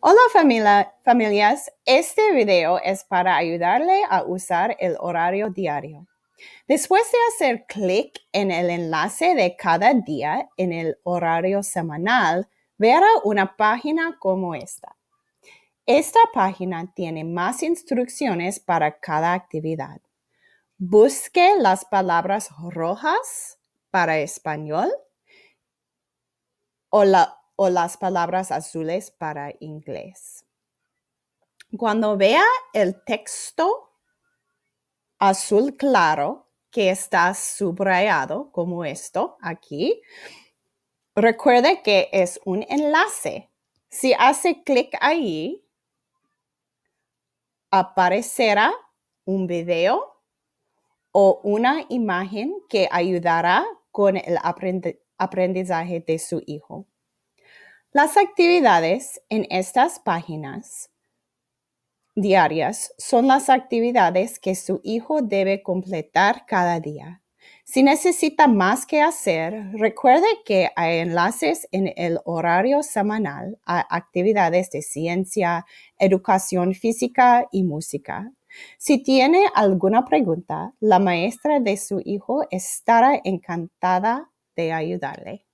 Hola familia, familias, este video es para ayudarle a usar el horario diario. Después de hacer clic en el enlace de cada día en el horario semanal, verá una página como esta. Esta página tiene más instrucciones para cada actividad. Busque las palabras rojas para español o la o las palabras azules para inglés. Cuando vea el texto azul claro que está subrayado como esto aquí, recuerde que es un enlace. Si hace clic ahí, aparecerá un video o una imagen que ayudará con el aprendizaje de su hijo. Las actividades en estas páginas diarias son las actividades que su hijo debe completar cada día. Si necesita más que hacer, recuerde que hay enlaces en el horario semanal a actividades de ciencia, educación física y música. Si tiene alguna pregunta, la maestra de su hijo estará encantada de ayudarle.